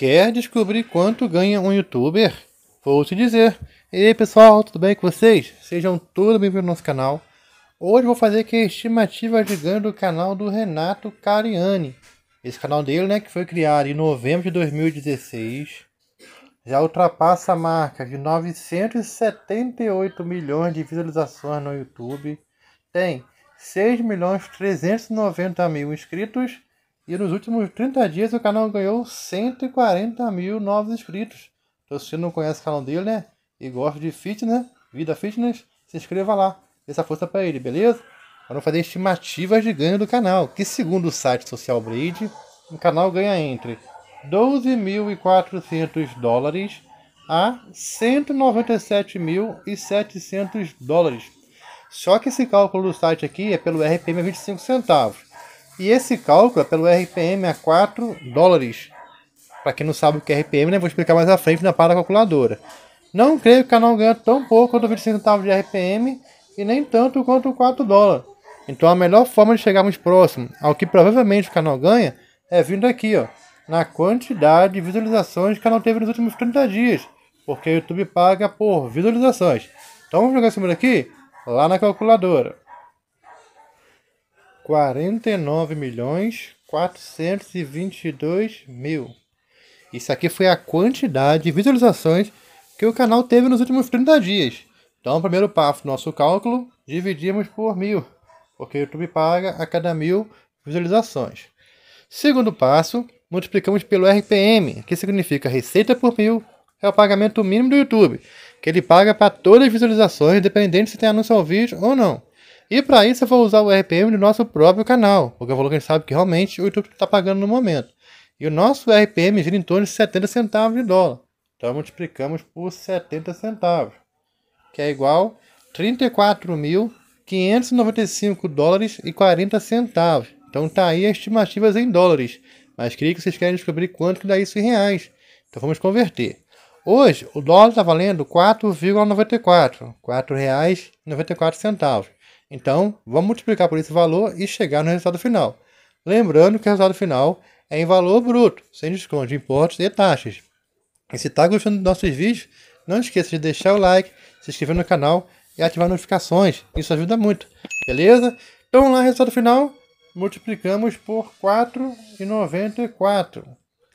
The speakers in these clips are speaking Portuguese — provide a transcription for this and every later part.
Quer descobrir quanto ganha um youtuber? Vou te dizer. E aí pessoal, tudo bem com vocês? Sejam todos bem-vindos ao nosso canal. Hoje vou fazer aqui a estimativa de ganho do canal do Renato Cariani. Esse canal dele, né, que foi criado em novembro de 2016, já ultrapassa a marca de 978 milhões de visualizações no YouTube. Tem 6.390.000 milhões mil inscritos e nos últimos 30 dias o canal ganhou 140 mil novos inscritos. Então, se você não conhece o canal dele, né? E gosta de fitness, vida fitness, se inscreva lá. Essa força para ele, beleza? Vamos fazer estimativas de ganho do canal, que segundo o site Social Blade, o canal ganha entre 12.400 dólares a 197.700 dólares. Só que esse cálculo do site aqui é pelo RPM a 25 centavos. E esse cálculo é pelo RPM a 4 dólares. Para quem não sabe o que é RPM, né, vou explicar mais à frente na para calculadora. Não creio que o canal ganhe tão pouco quanto 20 centavos de RPM e nem tanto quanto 4 dólares. Então a melhor forma de chegarmos próximo ao que provavelmente o canal ganha é vindo aqui, ó, na quantidade de visualizações que o canal teve nos últimos 30 dias, porque o YouTube paga por visualizações. Então vamos jogar esse número aqui lá na calculadora. 49 milhões 422 mil. Isso aqui foi a quantidade de visualizações que o canal teve nos últimos 30 dias. Então, primeiro passo do nosso cálculo, dividimos por mil, porque o YouTube paga a cada mil visualizações. Segundo passo, multiplicamos pelo RPM, que significa receita por mil, é o pagamento mínimo do YouTube, que ele paga para todas as visualizações, independente se tem anúncio ao vídeo ou não. E para isso eu vou usar o RPM do nosso próprio canal, porque eu o que a gente sabe que realmente o YouTube está pagando no momento. E o nosso RPM gira em torno de 70 centavos de dólar. Então multiplicamos por 70 centavos, que é igual a 34.595 dólares e 40 centavos. Então tá aí as estimativas em dólares, mas queria que vocês querem descobrir quanto que dá isso em reais. Então vamos converter. Hoje o dólar está valendo 4,94, R$ 4,94. Então, vamos multiplicar por esse valor e chegar no resultado final. Lembrando que o resultado final é em valor bruto, sem desconto de impostos e taxas. E se está gostando dos nossos vídeos, não esqueça de deixar o like, se inscrever no canal e ativar notificações. Isso ajuda muito, beleza? Então, lá, resultado final, multiplicamos por 4,94,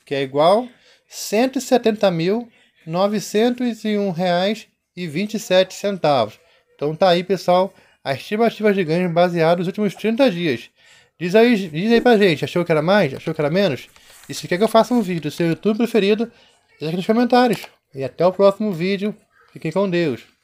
que é igual a R$ 170.901,27. Então, tá aí, pessoal as estimativas de ganhos baseadas nos últimos 30 dias. Diz aí, diz aí pra gente, achou que era mais? Achou que era menos? E se quer que eu faça um vídeo do seu YouTube preferido, deixa aqui nos comentários. E até o próximo vídeo. Fiquem com Deus.